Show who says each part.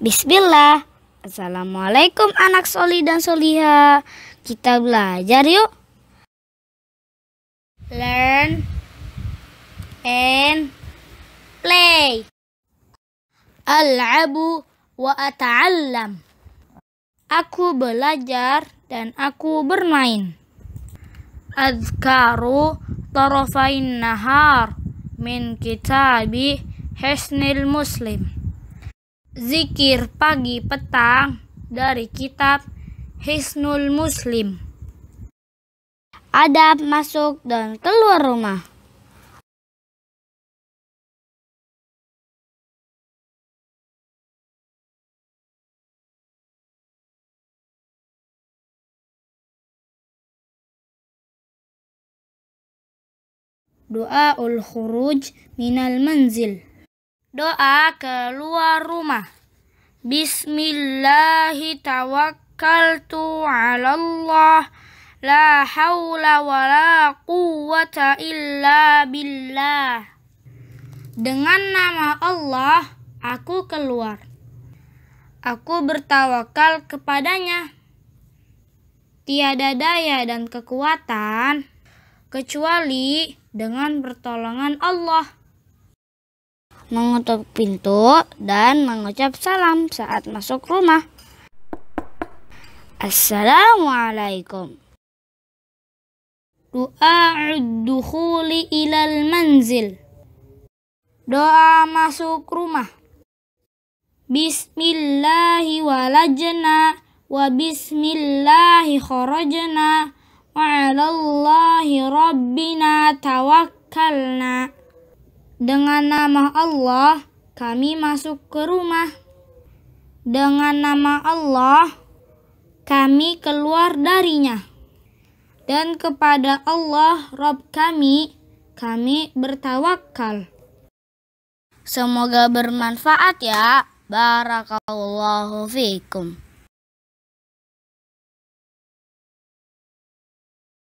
Speaker 1: Bismillah. Assalamualaikum anak soli dan soliha. Kita belajar yuk. Learn and play. Al Al-abu wa ata'allam. Aku belajar dan aku bermain. Azkaru tarafain nahar min kitabi Hisnil Muslim. Zikir pagi petang dari kitab Hisnul Muslim. Adab masuk dan keluar rumah. Doa ul khuruj minal manzil. Doa keluar rumah. Bismillahirrahmanirrahim La haula wa la quwata illa billah. Dengan nama Allah, aku keluar. Aku bertawakal kepadanya. Tiada daya dan kekuatan kecuali dengan pertolongan Allah mengetuk pintu, dan mengucap salam saat masuk rumah. Assalamualaikum. Doa dukhuli ilal manzil. Doa masuk rumah. Bismillahi walajna wa bismillahi kharajna wa alallahi rabbina tawakkalna. Dengan nama Allah, kami masuk ke rumah. Dengan nama Allah, kami keluar darinya. Dan kepada Allah, Rob kami, kami bertawakal. Semoga bermanfaat ya. Barakallahu fikum.